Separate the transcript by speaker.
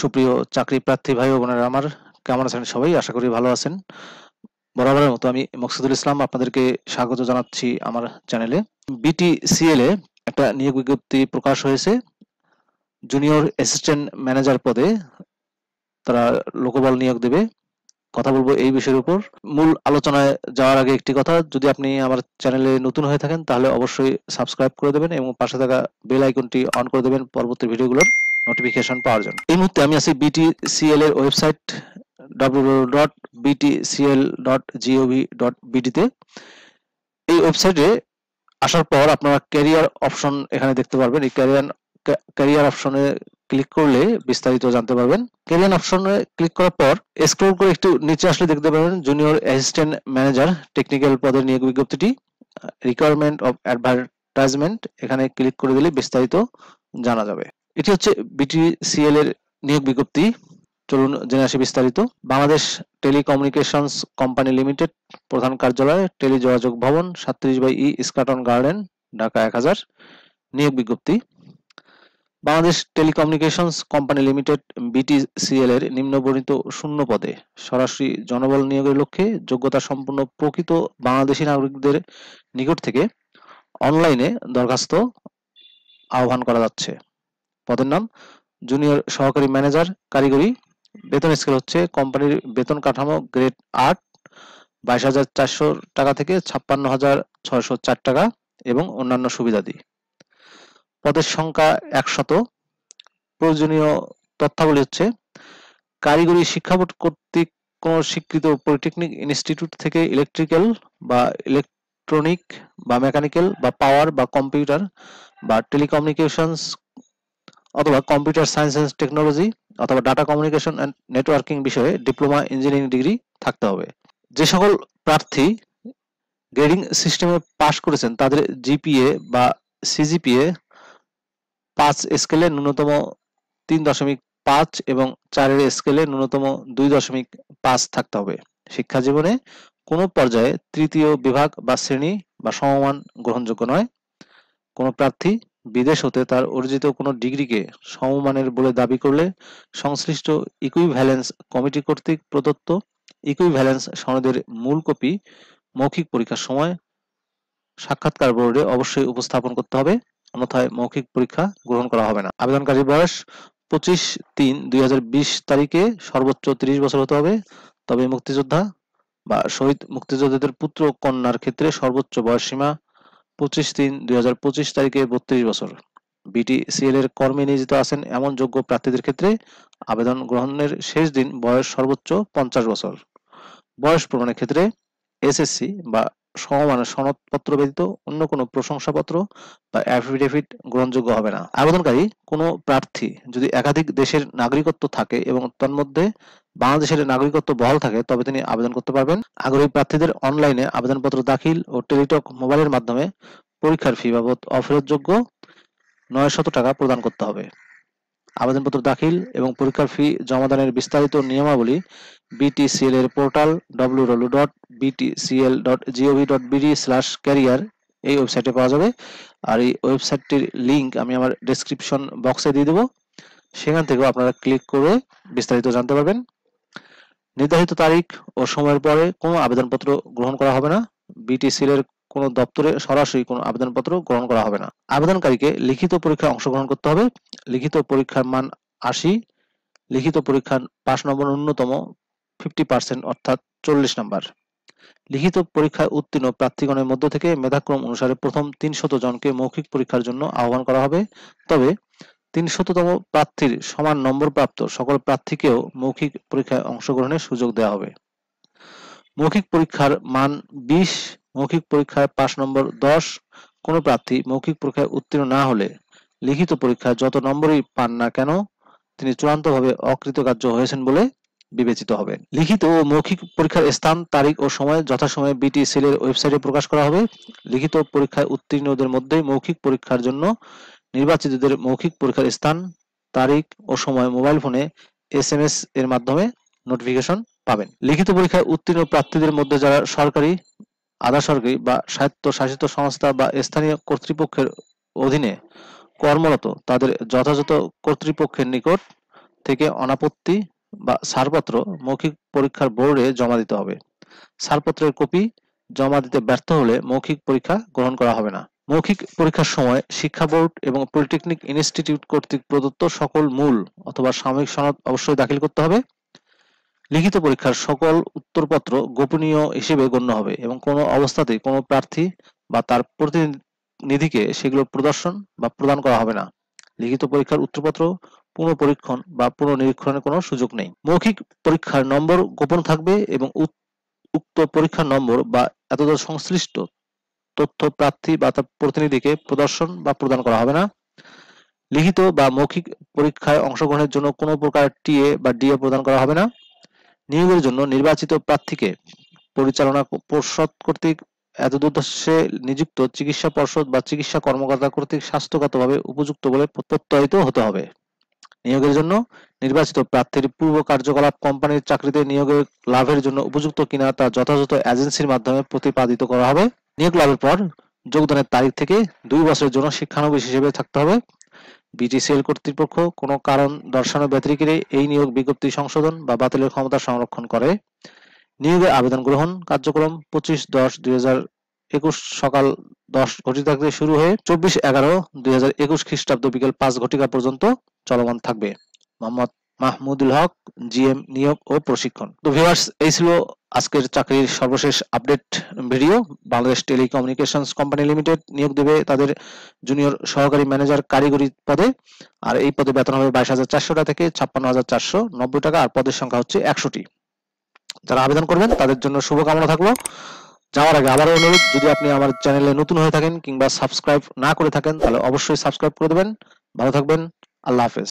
Speaker 1: সুপ্রিয় চাকরি প্রার্থী ভাই ও বোনেরা আমার কেমন আছেন সবাই আশা করি ভালো আছেন বরাবরের মতো আমি মকসুদুল ইসলাম আপনাদেরকে স্বাগত জানাচ্ছি আমার চ্যানেলে বিটিসিএল এ একটা নিয়োগ বিজ্ঞপ্তি প্রকাশ হয়েছে জুনিয়র অ্যাসিস্ট্যান্ট ম্যানেজার পদে তারা লোকবল নিয়োগ দেবে কথা বলবো এই বিষয়ের উপর মূল আলোচনায় যাওয়ার আগে একটি কথা যদি আপনি আমার চ্যানেলে নতুন হয়ে থাকেন তাহলে অবশ্যই সাবস্ক্রাইব করে দেবেন এবং পাশে থাকা বেল আইকনটি অন করে দেবেন পরবর্তী ভিডিওগুলোর নোটিফিকেশন পাওয়ার জন্য এই মুহূর্তে আমি আছি বিটিসিএল এর ওয়েবসাইট www.btcl.gov.bd তে এই ওয়েবসাইটে আসার পর আপনারা ক্যারিয়ার অপশন এখানে দেখতে পারবেন এই ক্যারিয়ার ক্যারিয়ার অপশনে ক্লিক করলে বিস্তারিত জানতে পারবেন ক্যারিয়ার অপশনে ক্লিক করার পর স্ক্রল করে একটু নিচে আসলে দেখতে পাবেন জুনিয়র অ্যাসিস্ট্যান্ট ম্যানেজার টেকনিক্যাল পদের নিয়োগ বিজ্ঞপ্তিটি রিকোয়ারমেন্ট অফ অ্যাডভার্টাইজমেন্ট এখানে ক্লিক করে দিলে বিস্তারিত জানা যাবে এটি হচ্ছে বিটিসিএল এর নিয়োগ বিজ্ঞপ্তি চলুন জেনে আসি বিস্তারিত বাংলাদেশ টেলিকমিউনিকেশনস কোম্পানি লিমিটেড প্রধান কার্যালয় টেলিযোগাযোগ ভবন সাতত্রিশ by E Eskaton garden Dhaka এক হাজার নিয়োগ বিজ্ঞপ্তি Bangladesh telecommunications company limited BTCL এর নিম্নবর্ণিত শূন্য পদে সরাসরি জনবল নিয়োগের লক্ষ্যে যোগ্যতা সম্পন্ন প্রকৃত বাংলাদেশি নাগরিকদের নিকট থেকে অনলাইনে দরখাস্ত আহ্বান করা যাচ্ছে পদের নাম জুনিয়র সহকারী ম্যানেজার কারিগরি বেতন স্কেল হচ্ছে কোম্পানির বেতন কাঠামো গ্রেড আট বাইশ হাজার চারশো টাকা থেকে ছাপ্পান্ন হাজার ছয়শো চার টাকা এবং অন্যান্য সুবিধাদি পদের সংখ্যা একশত প্রয়োজনীয় তথ্যাবলী হচ্ছে কারিগরি শিক্ষা বোর্ড কর্তৃক কোনো স্বীকৃত পলিটেকনিক ইনস্টিটিউট থেকে ইলেকট্রিক্যাল বা ইলেকট্রনিক বা মেকানিক্যাল বা পাওয়ার বা কম্পিউটার বা টেলিকমিউনিকেশনস অথবা কম্পিউটার সায়েন্স অ্যান্ড টেকনোলজি অথবা ডাটা কমিউনিকেশন অ্যান্ড নেটওয়ার্কিং বিষয়ে ডিপ্লোমা ইঞ্জিনিয়ারিং ডিগ্রি থাকতে হবে যে সকল প্রার্থী গ্রেডিং সিস্টেমে পাশ করেছেন তাদের জিপিএ বা সিজিপিএ পাঁচ স্কেলে ন্যূনতম তিন দশমিক পাঁচ এবং চারের স্কেলে ন্যূনতম দুই দশমিক পাঁচ থাকতে হবে শিক্ষা জীবনে কোনো পর্যায়ে তৃতীয় বিভাগ বা শ্রেণী বা সমমান গ্রহণযোগ্য নয় কোনো প্রার্থী বিদেশ হতে তার অর্জিত কোনো ডিগ্রিকে সমমানের বলে দাবি করলে সংশ্লিষ্ট ইকুইভ্যালেন্স কমিটি কর্তৃক প্রদত্ত ইকুইভ্যালেন্স সনদের মূল কপি মৌখিক পরীক্ষার সময় সাক্ষাৎকার বোর্ডে অবশ্যই উপস্থাপন করতে হবে অন্যথায় মৌখিক পরীক্ষা গ্রহণ করা হবে না আবেদনকারীর বয়স পঁচিশ তিন দুই তারিখে সর্বোচ্চ ৩০ বছর হতে হবে তবে মুক্তিযোদ্ধা বা শহীদ মুক্তিযোদ্ধাদের পুত্র কন্যার ক্ষেত্রে সর্বোচ্চ বয়সসীমা পঁচিশ তিন দুই তারিখে বত্রিশ বছর বিটিসিএল এর কর্মে নিয়োজিত আছেন এমন যোগ্য প্রার্থীদের ক্ষেত্রে আবেদন গ্রহণের শেষ দিন বয়স সর্বোচ্চ পঞ্চাশ বছর বয়স প্রমাণের ক্ষেত্রে এসএসসি বা সমমানের সনদপত্র ব্যতীত অন্য কোনো প্রশংসাপত্র বা অ্যাফিডেভিট গ্রহণযোগ্য হবে না আবেদনকারী কোনো প্রার্থী যদি একাধিক দেশের নাগরিকত্ব থাকে এবং তন্মধ্যে বাংলাদেশের নাগরিকত্ব বহাল থাকে তবে তিনি আবেদন করতে পারবেন আগ্রহী প্রার্থীদের অনলাইনে আবেদনপত্র দাখিল ও টেলিটক মোবাইলের মাধ্যমে পরীক্ষার ফি বাবদ অফেরতযোগ্য নয় শত টাকা প্রদান করতে হবে আবেদনপত্র দাখিল এবং পরীক্ষার ফি জমাদানের বিস্তারিত নিয়মাবলী বিটিসিএল এর portal W dot BTCL dot GOV dot BD slash career এই ওয়েবসাইটে পাওয়া যাবে আর এই ওয়েবসাইটটির লিঙ্ক আমি আমার ডেসক্রিপশন বক্সে দিয়ে দেবো সেখান থেকেও আপনারা ক্লিক করে বিস্তারিত জানতে পারবেন নির্ধারিত তারিখ ও সময়ের পরে কোনো আবেদনপত্র গ্রহণ করা হবে না বিটিসির এর কোনো দপ্তরে সরাসরি কোনো আবেদনপত্র গ্রহণ করা হবে না আবেদনকারীকে লিখিত পরীক্ষায় অংশগ্রহণ করতে হবে লিখিত পরীক্ষার মান আশি লিখিত পরীক্ষার পাশ নম্বর ন্যূনতম ফিফটি পার্সেন্ট অর্থাৎ চল্লিশ নম্বর লিখিত পরীক্ষায় উত্তীর্ণ প্রার্থীগণের মধ্য থেকে মেধাক্রম অনুসারে প্রথম তিনশত জনকে মৌখিক পরীক্ষার জন্য আহ্বান করা হবে তবে তিনশততম প্রার্থীর সমান নম্বর প্রাপ্ত সকল প্রার্থীকেও মৌখিক পরীক্ষায় অংশগ্রহণের সুযোগ দেওয়া হবে মৌখিক পরীক্ষার মান বিশ মৌখিক পরীক্ষায় পাস নম্বর দশ কোনো প্রার্থী মৌখিক পরীক্ষায় উত্তীর্ণ না হলে লিখিত পরীক্ষায় যত নম্বরই পান না কেন তিনি চূড়ান্তভাবে অকৃতকার্য হয়েছেন বলে বিবেচিত হবে লিখিত ও মৌখিক পরীক্ষার স্থান তারিখ ও সময় যথাসময়ে বিটি সেলের ওয়েবসাইটে প্রকাশ করা হবে লিখিত পরীক্ষায় উত্তীর্ণদের মধ্যে মৌখিক পরীক্ষার জন্য নির্বাচিতদের মৌখিক পরীক্ষার স্থান তারিখ ও সময় মোবাইল ফোনে এস এম এস এর মাধ্যমে নোটিফিকেশন পাবেন লিখিত পরীক্ষায় উত্তীর্ণ প্রার্থীদের মধ্যে যারা সরকারি আধা সরকারি বা স্বায়ত্তশাসিত সংস্থা বা স্থানীয় কর্তৃপক্ষের অধীনে কর্মরত তাদের যথাযথ কর্তৃপক্ষের নিকট থেকে অনাপত্তি বা ছাড়পত্র মৌখিক পরীক্ষার বোর্ডে জমা দিতে হবে ছাড়পত্রের কপি জমা দিতে ব্যর্থ হলে মৌখিক পরীক্ষা গ্রহণ করা হবে না মৌখিক পরীক্ষার সময় শিক্ষা বোর্ড এবং পলিটেকনিক ইনস্টিটিউট কর্তৃক প্রদত্ত সকল মূল অথবা সাময়িক সনদ অবশ্যই দাখিল করতে হবে লিখিত পরীক্ষার সকল উত্তরপত্র গোপনীয় হিসেবে গণ্য হবে এবং কোনো অবস্থাতে কোনো প্রার্থী বা তার প্রতিনিধিকে সেগুলো প্রদর্শন বা প্রদান করা হবে না লিখিত পরীক্ষার উত্তরপত্র পুনঃপরীক্ষণ বা পুনঃনিরীক্ষণের কোনো সুযোগ নেই মৌখিক পরীক্ষার নম্বর গোপন থাকবে এবং উক্ত পরীক্ষার নম্বর বা এতদ সংশ্লিষ্ট তথ্য প্রার্থী বা তার প্রতিনিধিকে প্রদর্শন বা প্রদান করা হবে না লিখিত বা মৌখিক পরীক্ষায় অংশগ্রহণের জন্য কোনো প্রকার টিএ বা ডিএ প্রদান করা হবে না নিয়োগের জন্য নির্বাচিত প্রার্থীকে পরিচালনা পর্ষদ কর্তৃক এত দুর্দশে নিযুক্ত চিকিৎসা পর্ষদ বা চিকিৎসা কর্মকর্তা কর্তৃক স্বাস্থ্যগতভাবে উপযুক্ত বলে প্রত্যয়িত হতে হবে নিয়োগের জন্য নির্বাচিত প্রার্থীর পূর্ব কার্যকলাপ কোম্পানির চাকরিতে নিয়োগের লাভের জন্য উপযুক্ত কিনা তা যথাযথ এজেন্সির মাধ্যমে প্রতিপাদিত করা হবে নিয়োগ লাভের পর যোগদানের তারিখ থেকে দুই বছরের জন্য শিক্ষানবিশ হিসেবে থাকতে হবে বিটিসিএল কর্তৃপক্ষ কোনো কারণ দর্শানো ব্যতিরিকে এই নিয়োগ বিজ্ঞপ্তি সংশোধন বা বাতিলের ক্ষমতা সংরক্ষণ করে নিয়োগের আবেদন গ্রহণ কার্যক্রম পঁচিশ দশ দুই হাজার একুশ সকাল দশ ঘটিকা থেকে শুরু হয়ে চব্বিশ এগারো দুই হাজার একুশ খ্রিস্টাব্দ বিকেল পাঁচ ঘটিকা পর্যন্ত চলমান থাকবে মোহাম্মদ মাহমুদুল হক জিএম নিয়োগ ও প্রশিক্ষণ তো ভিউয়ার্স এই ছিল আজকের চাকরির সর্বশেষ update video Bangladesh telecommunications company limited নিয়োগ দেবে তাদের জুনিয়র সহকারী ম্যানেজার কারিগরি পদে আর এই পদে বেতন হবে বাইশ হাজার চারশো টাকা থেকে ছাপ্পান্ন হাজার চারশো নব্বই টাকা আর পদের সংখ্যা হচ্ছে একশোটি যারা আবেদন করবেন তাদের জন্য শুভকামনা থাকলো যাওয়ার আগে আবারও অনুরোধ যদি আপনি আমার চ্যানেলে নতুন হয়ে থাকেন কিংবা সাবস্ক্রাইব না করে থাকেন তাহলে অবশ্যই সাবস্ক্রাইব করে দেবেন ভালো থাকবেন আল্লাহ হাফেজ